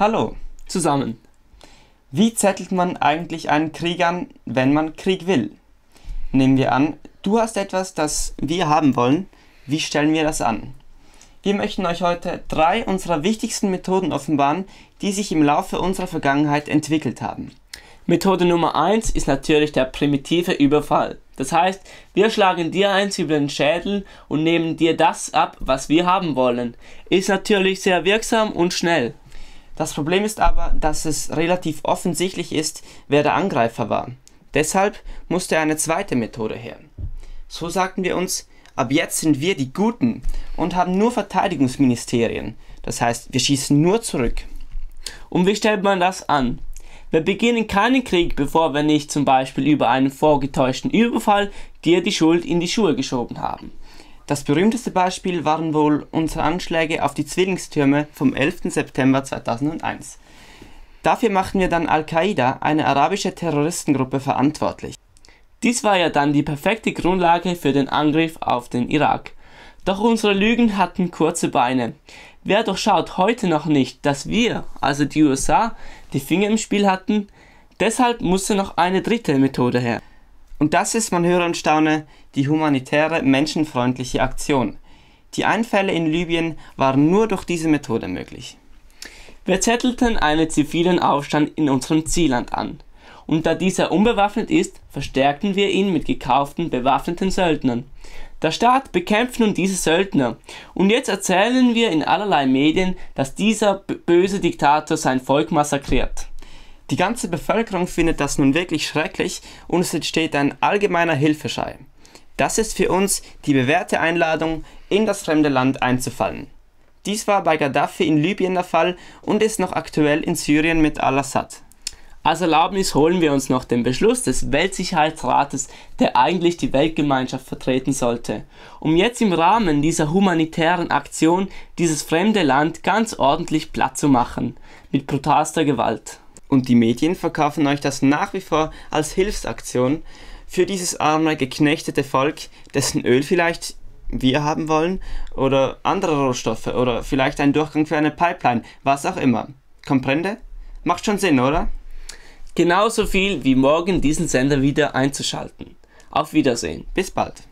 Hallo zusammen. Wie zettelt man eigentlich einen Krieg an, wenn man Krieg will? Nehmen wir an, du hast etwas, das wir haben wollen. Wie stellen wir das an? Wir möchten euch heute drei unserer wichtigsten Methoden offenbaren, die sich im Laufe unserer Vergangenheit entwickelt haben. Methode Nummer 1 ist natürlich der primitive Überfall. Das heißt, wir schlagen dir eins über den Schädel und nehmen dir das ab, was wir haben wollen. Ist natürlich sehr wirksam und schnell. Das Problem ist aber, dass es relativ offensichtlich ist, wer der Angreifer war. Deshalb musste eine zweite Methode her. So sagten wir uns, ab jetzt sind wir die Guten und haben nur Verteidigungsministerien. Das heißt, wir schießen nur zurück. Und wie stellt man das an? Wir beginnen keinen Krieg, bevor wir nicht zum Beispiel über einen vorgetäuschten Überfall dir die Schuld in die Schuhe geschoben haben. Das berühmteste Beispiel waren wohl unsere Anschläge auf die Zwillingstürme vom 11. September 2001. Dafür machten wir dann Al-Qaida, eine arabische Terroristengruppe, verantwortlich. Dies war ja dann die perfekte Grundlage für den Angriff auf den Irak. Doch unsere Lügen hatten kurze Beine. Wer durchschaut heute noch nicht, dass wir, also die USA, die Finger im Spiel hatten? Deshalb musste noch eine dritte Methode her. Und das ist, man höre und staune, die humanitäre, menschenfreundliche Aktion. Die Einfälle in Libyen waren nur durch diese Methode möglich. Wir zettelten einen zivilen Aufstand in unserem Zielland an. Und da dieser unbewaffnet ist, verstärkten wir ihn mit gekauften, bewaffneten Söldnern. Der Staat bekämpft nun diese Söldner. Und jetzt erzählen wir in allerlei Medien, dass dieser böse Diktator sein Volk massakriert. Die ganze Bevölkerung findet das nun wirklich schrecklich und es entsteht ein allgemeiner Hilfeschrei. Das ist für uns die bewährte Einladung, in das fremde Land einzufallen. Dies war bei Gaddafi in Libyen der Fall und ist noch aktuell in Syrien mit Al-Assad. Als Erlaubnis holen wir uns noch den Beschluss des Weltsicherheitsrates, der eigentlich die Weltgemeinschaft vertreten sollte, um jetzt im Rahmen dieser humanitären Aktion dieses fremde Land ganz ordentlich platt zu machen, mit brutalster Gewalt. Und die Medien verkaufen euch das nach wie vor als Hilfsaktion für dieses arme, geknechtete Volk, dessen Öl vielleicht wir haben wollen oder andere Rohstoffe oder vielleicht einen Durchgang für eine Pipeline, was auch immer. Komprende? Macht schon Sinn, oder? Genauso viel wie morgen diesen Sender wieder einzuschalten. Auf Wiedersehen. Bis bald.